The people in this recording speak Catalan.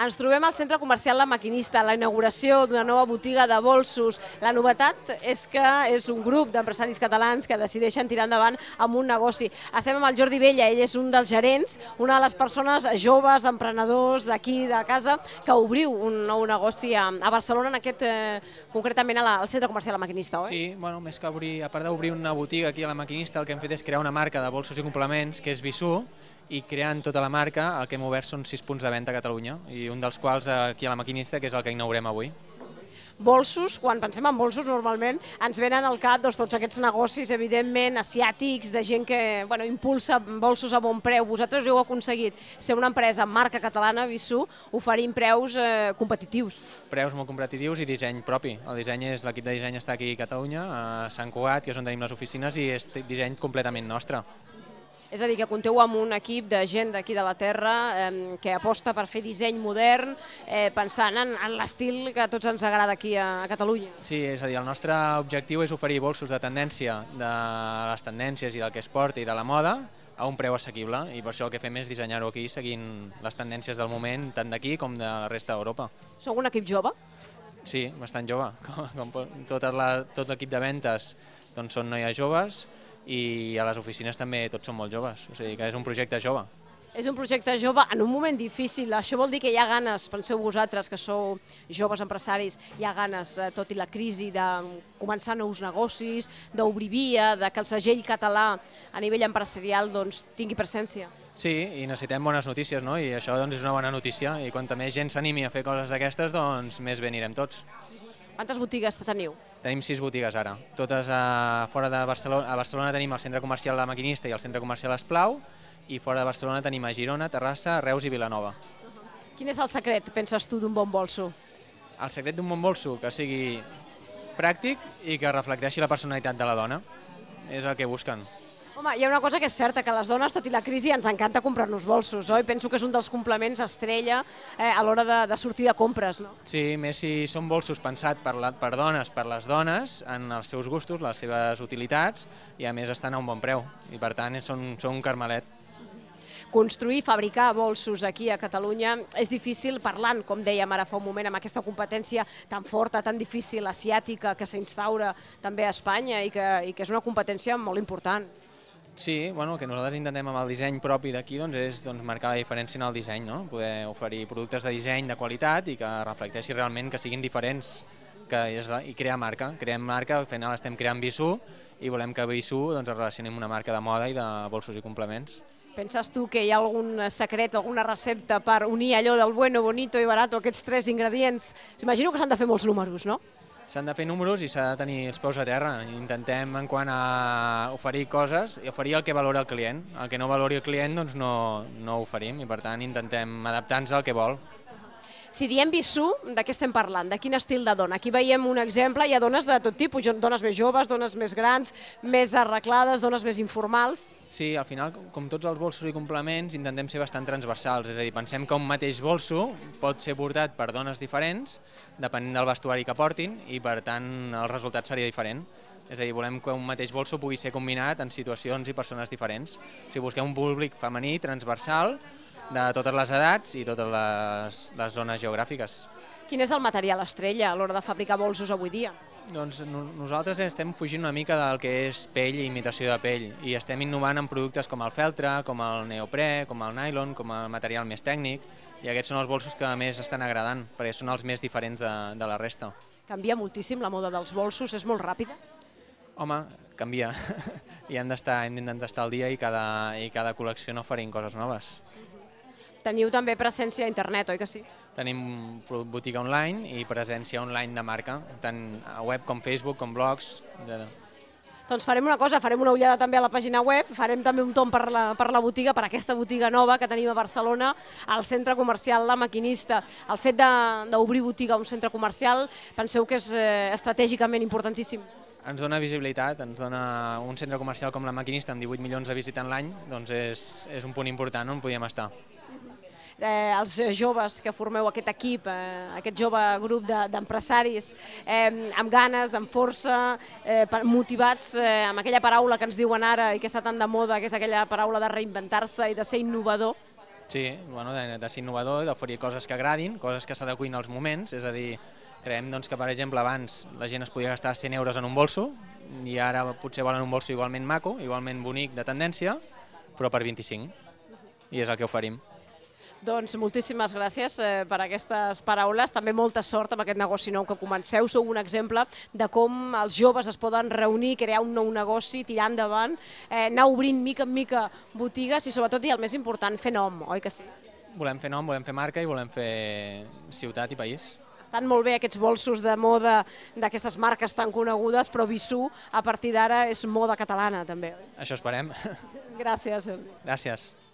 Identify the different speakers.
Speaker 1: Ens trobem al centre comercial La Maquinista, la inauguració d'una nova botiga de bolsos. La novetat és que és un grup d'empresaris catalans que decideixen tirar endavant amb un negoci. Estem amb el Jordi Vella, ell és un dels gerents, una de les persones joves, emprenedors d'aquí, de casa, que obriu un nou negoci a, Barcelona, en aquest, eh, concretament a la, al centre comercial La Maquinista, oi?
Speaker 2: Sí, bueno, més que obrir, a part d'obrir una botiga aquí a La Maquinista, el que hem fet és crear una marca de bolsos i complements, que és Bisú, i creant tota la marca el que hem obert són sis punts de venda a Catalunya i un dels quals eh, aquí a la maquinista, que és el que inaugurem avui
Speaker 1: bolsos, quan pensem en bolsos normalment ens venen al cap doncs, tots aquests negocis evidentment asiàtics, de gent que bueno, impulsa bolsos a bon preu. Vosaltres heu aconseguit ser una empresa amb marca catalana, Bissú, oferint preus eh, competitius.
Speaker 2: Preus molt competitius i disseny propi. El disseny és, l'equip de disseny està aquí a Catalunya, a Sant Cugat, que és on tenim les oficines, i és disseny completament nostre.
Speaker 1: És a dir, que conteu amb un equip de gent d'aquí de la Terra eh, que aposta per fer disseny modern, eh, pensant en, en l'estil que a tots ens agrada aquí a, a Catalunya.
Speaker 2: Sí, és a dir, el nostre objectiu és oferir bolsos de tendència, de les tendències i del que es porta i de la moda, a un preu assequible i per això el que fem és dissenyar-ho aquí seguint les tendències del moment tant d'aquí com de la resta d'Europa.
Speaker 1: Sou un equip jove?
Speaker 2: Sí, bastant jove. Com, com tota tot l'equip de ventes doncs són noies joves, i a les oficines també tots són molt joves, o sigui que és un projecte jove.
Speaker 1: És un projecte jove en un moment difícil, això vol dir que hi ha ganes, penseu vosaltres que sou joves empresaris, hi ha ganes, eh, tot i la crisi, de començar nous negocis, d'obrir via, de que el segell català a nivell empresarial doncs, tingui presència.
Speaker 2: Sí, i necessitem bones notícies, no? I això doncs, és una bona notícia, i quanta més gent s'animi a fer coses d'aquestes, doncs més bé anirem tots.
Speaker 1: Quantes botigues teniu?
Speaker 2: Tenim sis botigues ara, totes a, fora de Barcelona. A Barcelona tenim el centre comercial La Maquinista i el centre comercial Esplau, i fora de Barcelona tenim a Girona, Terrassa, Reus i Vilanova. Uh
Speaker 1: -huh. Quin és el secret, penses tu, d'un bon bolso?
Speaker 2: El secret d'un bon bolso, que sigui pràctic i que reflecteixi la personalitat de la dona. És el que busquen.
Speaker 1: Home, hi ha una cosa que és certa, que les dones, tot i la crisi, ens encanta comprar-nos bolsos, oi? Penso que és un dels complements estrella eh, a l'hora de, de sortir de compres, no?
Speaker 2: Sí, més si són bolsos pensats per, la, per dones, per les dones, en els seus gustos, les seves utilitats, i a més estan a un bon preu, i per tant són, són un carmelet
Speaker 1: construir, fabricar bolsos aquí a Catalunya és difícil parlant, com dèiem ara fa un moment, amb aquesta competència tan forta, tan difícil, asiàtica, que s'instaura també a Espanya i que, i que és una competència molt important.
Speaker 2: Sí, bueno, el que nosaltres intentem amb el disseny propi d'aquí doncs, és doncs, marcar la diferència en el disseny, no? poder oferir productes de disseny de qualitat i que reflecteixi realment que siguin diferents que és, i crear marca. Creem marca, al final estem creant Bissú i volem que Bissú doncs, es relacioni amb una marca de moda i de bolsos i complements.
Speaker 1: Penses tu que hi ha algun secret, alguna recepta per unir allò del bueno, bonito i barato, aquests tres ingredients? Imagino que s'han de fer molts números, no?
Speaker 2: s'han de fer números i s'ha de tenir els peus a terra. Intentem, en quant a oferir coses, i oferir el que valora el client. El que no valori el client, doncs no, no ho oferim, i per tant intentem adaptar-nos al que vol.
Speaker 1: Si diem bisú, de què estem parlant? De quin estil de dona? Aquí veiem un exemple, hi ha dones de tot tipus, dones més joves, dones més grans, més arreglades, dones més informals...
Speaker 2: Sí, al final, com tots els bolsos i complements, intentem ser bastant transversals, és a dir, pensem que un mateix bolso pot ser portat per dones diferents, depenent del vestuari que portin, i per tant el resultat seria diferent. És a dir, volem que un mateix bolso pugui ser combinat en situacions i persones diferents. O sigui, busquem un públic femení, transversal, de totes les edats i totes les, les zones geogràfiques.
Speaker 1: Quin és el material estrella a l'hora de fabricar bolsos avui dia?
Speaker 2: Doncs nosaltres estem fugint una mica del que és pell i imitació de pell i estem innovant en productes com el feltre, com el neoprè, com el nylon, com el material més tècnic i aquests són els bolsos que més estan agradant perquè són els més diferents de, de la resta.
Speaker 1: Canvia moltíssim la moda dels bolsos, és molt ràpida?
Speaker 2: Home, canvia i hem d'estar hem d'intentar estar al dia i cada, i cada col·lecció no oferint coses noves.
Speaker 1: Teniu també presència a internet, oi que sí?
Speaker 2: Tenim botiga online i presència online de marca, tant a web com Facebook, com blogs, etc.
Speaker 1: Doncs farem una cosa, farem una ullada també a la pàgina web, farem també un tom per la, per la botiga, per aquesta botiga nova que tenim a Barcelona, al centre comercial La Maquinista. El fet d'obrir botiga a un centre comercial, penseu que és eh, estratègicament importantíssim?
Speaker 2: Ens dona visibilitat, ens dona un centre comercial com La Maquinista amb 18 milions de visitants l'any, doncs és, és un punt important on podíem estar
Speaker 1: eh, els eh, joves que formeu aquest equip, eh, aquest jove grup d'empresaris, de, eh, amb ganes, amb força, eh, motivats eh, amb aquella paraula que ens diuen ara i que està tan de moda, que és aquella paraula de reinventar-se i de ser innovador?
Speaker 2: Sí, bueno, de, de ser innovador i d'oferir coses que agradin, coses que s'adequin als moments, és a dir, creiem doncs, que, per exemple, abans la gent es podia gastar 100 euros en un bolso i ara potser volen un bolso igualment maco, igualment bonic, de tendència, però per 25, i és el que oferim.
Speaker 1: Doncs moltíssimes gràcies eh, per aquestes paraules. També molta sort amb aquest negoci nou que comenceu. Sou un exemple de com els joves es poden reunir, crear un nou negoci, tirar endavant, eh, anar obrint mica en mica botigues i sobretot, i el més important, fer nom, oi que sí?
Speaker 2: Volem fer nom, volem fer marca i volem fer ciutat i país.
Speaker 1: Estan molt bé aquests bolsos de moda d'aquestes marques tan conegudes, però Bissú a partir d'ara és moda catalana també. Oi? Això esperem. Gràcies.
Speaker 2: Gràcies.